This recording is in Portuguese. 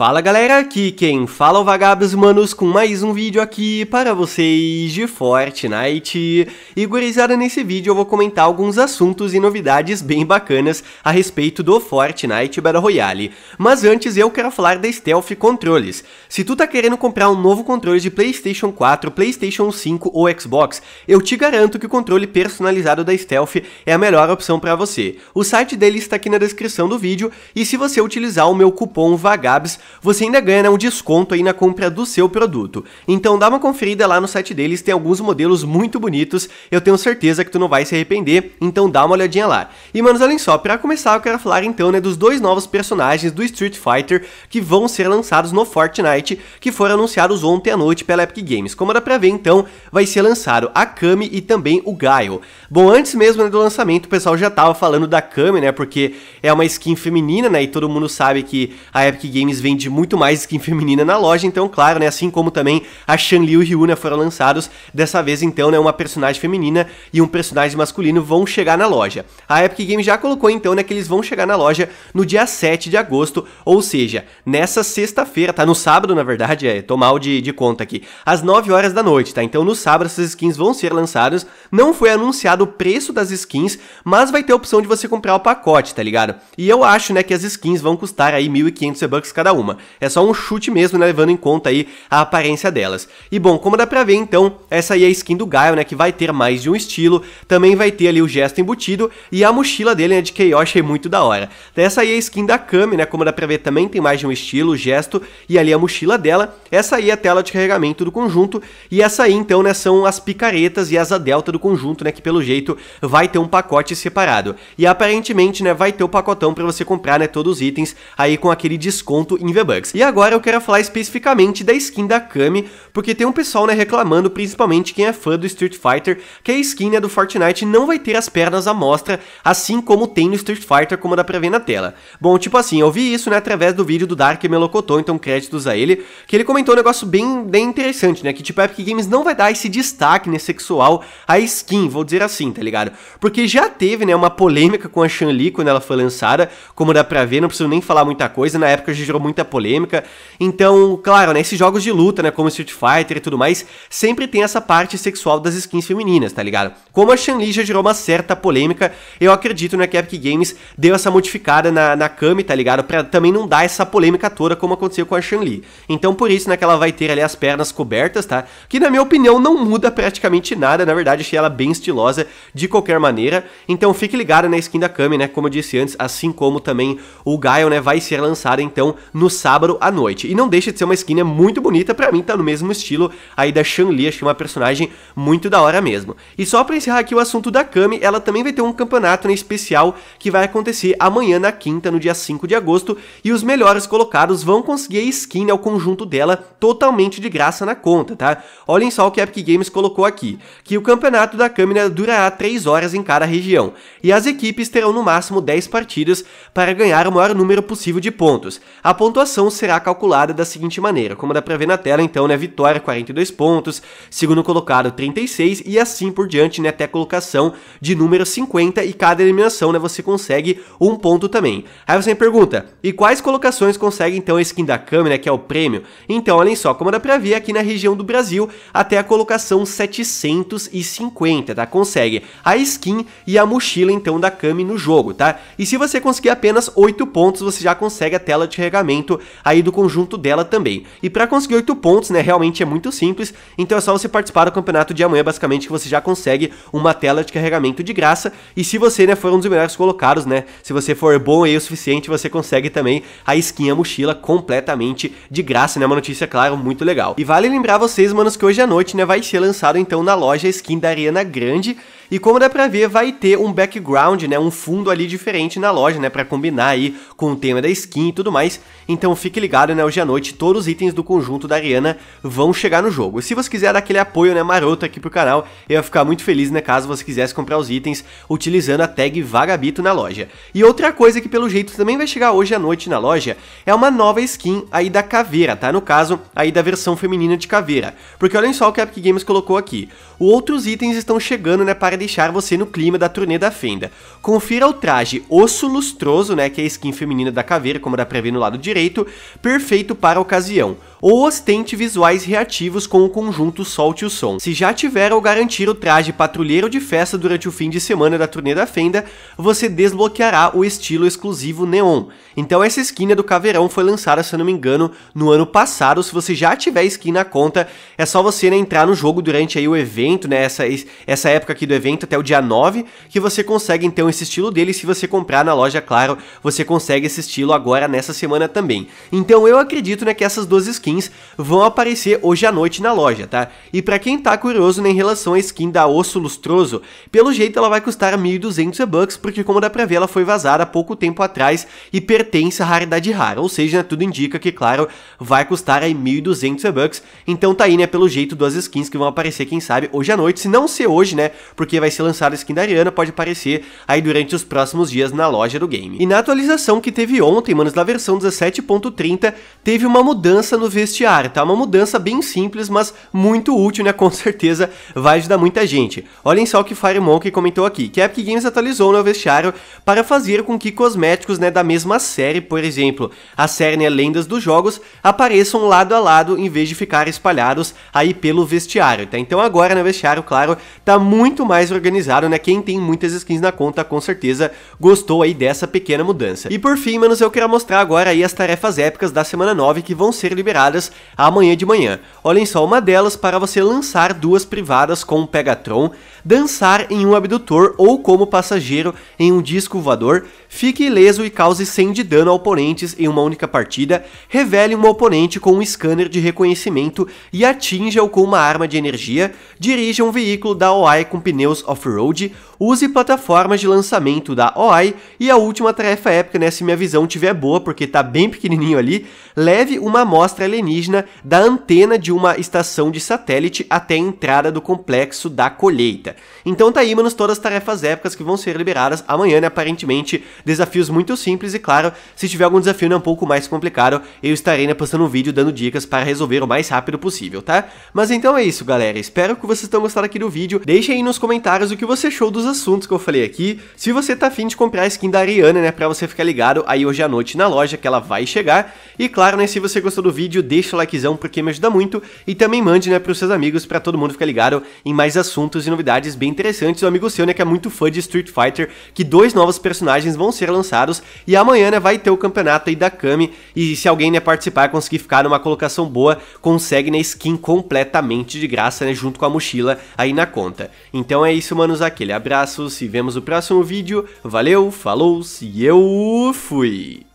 Fala galera, aqui quem fala é o Vagabos Manos com mais um vídeo aqui para vocês de Fortnite. E gurizada, nesse vídeo eu vou comentar alguns assuntos e novidades bem bacanas a respeito do Fortnite Battle Royale. Mas antes eu quero falar da Stealth Controles. Se tu tá querendo comprar um novo controle de Playstation 4, Playstation 5 ou Xbox, eu te garanto que o controle personalizado da Stealth é a melhor opção para você. O site dele está aqui na descrição do vídeo e se você utilizar o meu cupom VAGABS você ainda ganha né, um desconto aí na compra do seu produto. Então dá uma conferida lá no site deles, tem alguns modelos muito bonitos, eu tenho certeza que tu não vai se arrepender, então dá uma olhadinha lá. E manos, além só, para começar eu quero falar então né, dos dois novos personagens do Street Fighter que vão ser lançados no Fortnite, que foram anunciados ontem à noite pela Epic Games. Como dá pra ver então, vai ser lançado a Kami e também o Gaio. Bom, antes mesmo né, do lançamento o pessoal já tava falando da Kami, né, porque é uma skin feminina, né, e todo mundo sabe que a Epic Games vende vende muito mais skin feminina na loja, então, claro, né, assim como também a shan e Ryuna né, foram lançados, dessa vez, então, né, uma personagem feminina e um personagem masculino vão chegar na loja. A Epic Games já colocou, então, né, que eles vão chegar na loja no dia 7 de agosto, ou seja, nessa sexta-feira, tá? No sábado, na verdade, é, tô mal de, de conta aqui, às 9 horas da noite, tá? Então, no sábado, essas skins vão ser lançadas, não foi anunciado o preço das skins, mas vai ter a opção de você comprar o pacote, tá ligado? E eu acho, né, que as skins vão custar aí 1.500 bucks cada uma uma. É só um chute mesmo, né, levando em conta aí a aparência delas. E bom, como dá pra ver então, essa aí é a skin do Gaio, né, que vai ter mais de um estilo, também vai ter ali o gesto embutido e a mochila dele, né, de que eu achei muito da hora. Essa aí é a skin da Kami, né, como dá pra ver também tem mais de um estilo, gesto e ali a mochila dela. Essa aí é a tela de carregamento do conjunto e essa aí então, né, são as picaretas e asa delta do conjunto, né, que pelo jeito vai ter um pacote separado. E aparentemente, né, vai ter o pacotão para você comprar, né, todos os itens aí com aquele desconto em em V-Bucks. E agora eu quero falar especificamente da skin da Kami, porque tem um pessoal né, reclamando, principalmente quem é fã do Street Fighter, que a skin né, do Fortnite não vai ter as pernas à mostra, assim como tem no Street Fighter, como dá pra ver na tela. Bom, tipo assim, eu vi isso né, através do vídeo do Dark Melocotô, então créditos a ele, que ele comentou um negócio bem, bem interessante, né? Que tipo, a Epic Games não vai dar esse destaque né, sexual à skin, vou dizer assim, tá ligado? Porque já teve né, uma polêmica com a Shan-Li quando ela foi lançada, como dá pra ver, não preciso nem falar muita coisa, na época já gerou muita muita polêmica. Então, claro, né, esses jogos de luta, né, como Street Fighter e tudo mais, sempre tem essa parte sexual das skins femininas, tá ligado? Como a Xianli já gerou uma certa polêmica, eu acredito né, que a Epic Games deu essa modificada na, na Kami, tá ligado? Pra também não dar essa polêmica toda como aconteceu com a Xianli Então, por isso, né, que ela vai ter ali as pernas cobertas, tá? Que na minha opinião não muda praticamente nada, na verdade, achei ela bem estilosa de qualquer maneira. Então, fique ligado na skin da Kami, né? Como eu disse antes, assim como também o Gaio, né, vai ser lançado então no sábado à noite. E não deixa de ser uma skin é muito bonita, para mim tá no mesmo estilo aí da Shanli, acho que é uma personagem muito da hora mesmo. E só pra encerrar aqui o assunto da Kami, ela também vai ter um campeonato né, especial que vai acontecer amanhã na quinta, no dia 5 de agosto, e os melhores colocados vão conseguir a skin né, ao conjunto dela totalmente de graça na conta, tá? Olhem só o que a Epic Games colocou aqui, que o campeonato da Kami né, durará 3 horas em cada região, e as equipes terão no máximo 10 partidas para ganhar o maior número possível de pontos. A pontuação pontuação será calculada da seguinte maneira, como dá para ver na tela, então, né, vitória 42 pontos, segundo colocado 36 e assim por diante, né, até a colocação de número 50 e cada eliminação, né, você consegue um ponto também. Aí você me pergunta, e quais colocações consegue então a skin da câmera, né, que é o prêmio? Então, olhem só, como dá para ver aqui na região do Brasil, até a colocação 750, tá? Consegue a skin e a mochila então da Kami no jogo, tá? E se você conseguir apenas 8 pontos, você já consegue a tela de carregamento muito aí do conjunto dela também. E para conseguir 8 pontos, né, realmente é muito simples, então é só você participar do campeonato de amanhã, basicamente, que você já consegue uma tela de carregamento de graça, e se você, né, for um dos melhores colocados, né, se você for bom aí o suficiente, você consegue também a skin, a mochila completamente de graça, né, uma notícia, claro, muito legal. E vale lembrar vocês, manos, que hoje à noite, né, vai ser lançado, então, na loja skin da Ariana Grande, e como dá pra ver, vai ter um background, né, um fundo ali diferente na loja, né, pra combinar aí com o tema da skin e tudo mais. Então fique ligado, né, hoje à noite todos os itens do conjunto da Ariana vão chegar no jogo. Se você quiser dar aquele apoio, né, maroto aqui pro canal, eu ia ficar muito feliz, né, caso você quisesse comprar os itens utilizando a tag Vagabito na loja. E outra coisa que pelo jeito também vai chegar hoje à noite na loja é uma nova skin aí da Caveira, tá? No caso, aí da versão feminina de Caveira. Porque olhem só o que a Epic Games colocou aqui. Outros itens estão chegando, né, para deixar você no clima da turnê da Fenda. Confira o traje Osso Lustroso, né, que é a skin feminina da caveira, como dá pra ver no lado direito, perfeito para a ocasião ou ostente visuais reativos com o conjunto Solte o Som. Se já tiver ou garantir o traje patrulheiro de festa durante o fim de semana da turnê da Fenda, você desbloqueará o estilo exclusivo Neon. Então essa skin é do Caveirão foi lançada, se eu não me engano, no ano passado. Se você já tiver skin na conta, é só você né, entrar no jogo durante aí o evento, né, essa, essa época aqui do evento até o dia 9, que você consegue então esse estilo dele. Se você comprar na loja, claro, você consegue esse estilo agora nessa semana também. Então eu acredito né, que essas duas skins skins vão aparecer hoje à noite na loja, tá? E para quem tá curioso né, em relação à skin da Osso Lustroso, pelo jeito ela vai custar 1.200 bucks, porque como dá pra ver, ela foi vazada há pouco tempo atrás e pertence à raridade rara, ou seja, né, tudo indica que, claro, vai custar aí 1.200 bucks, então tá aí, né, pelo jeito duas skins que vão aparecer, quem sabe, hoje à noite, se não ser hoje, né, porque vai ser lançada a skin da Ariana, pode aparecer aí durante os próximos dias na loja do game. E na atualização que teve ontem, manos, na versão 17.30, teve uma mudança no vestiário, tá? Uma mudança bem simples, mas muito útil, né? Com certeza vai ajudar muita gente. Olhem só o que Fire comentou aqui, que a Epic Games atualizou né, o vestiário para fazer com que cosméticos né, da mesma série, por exemplo, a série né, Lendas dos Jogos, apareçam lado a lado em vez de ficar espalhados aí pelo vestiário, tá? Então agora no né, vestiário, claro, tá muito mais organizado, né? Quem tem muitas skins na conta, com certeza gostou aí dessa pequena mudança. E por fim, manos, eu quero mostrar agora aí as tarefas épicas da semana 9 que vão ser liberadas privadas amanhã de manhã. Olhem só, uma delas para você lançar duas privadas com um Pegatron, dançar em um abdutor ou como passageiro em um disco voador, fique ileso e cause 100 de dano a oponentes em uma única partida, revele um oponente com um scanner de reconhecimento e atinja-o com uma arma de energia, dirija um veículo da OI com pneus off-road, use plataformas de lançamento da OI e a última tarefa épica, né, se minha visão tiver boa, porque tá bem pequenininho ali, leve uma amostra alienígena da antena de uma estação de satélite até a entrada do complexo da colheita. Então tá aí, manos, todas as tarefas épicas que vão ser liberadas amanhã, né? Aparentemente, desafios muito simples e, claro, se tiver algum desafio né, um pouco mais complicado, eu estarei né, postando um vídeo dando dicas para resolver o mais rápido possível, tá? Mas então é isso, galera. Espero que vocês tenham gostado aqui do vídeo. Deixe aí nos comentários o que você achou dos assuntos que eu falei aqui. Se você tá afim de comprar a skin da Ariana, né, pra você ficar ligado aí hoje à noite na loja que ela vai chegar. E claro, né, se você gostou do vídeo, deixa o likezão porque me ajuda muito e também mande né, para os seus amigos para todo mundo ficar ligado em mais assuntos e novidades bem interessantes. O amigo seu né, que é muito fã de Street Fighter, que dois novos personagens vão ser lançados e amanhã né, vai ter o campeonato aí da Kami e se alguém né, participar conseguir ficar numa colocação boa, consegue né, skin completamente de graça né, junto com a mochila aí na conta. Então é isso, manos, aquele abraço, se vemos no próximo vídeo, valeu, falou, se eu fui!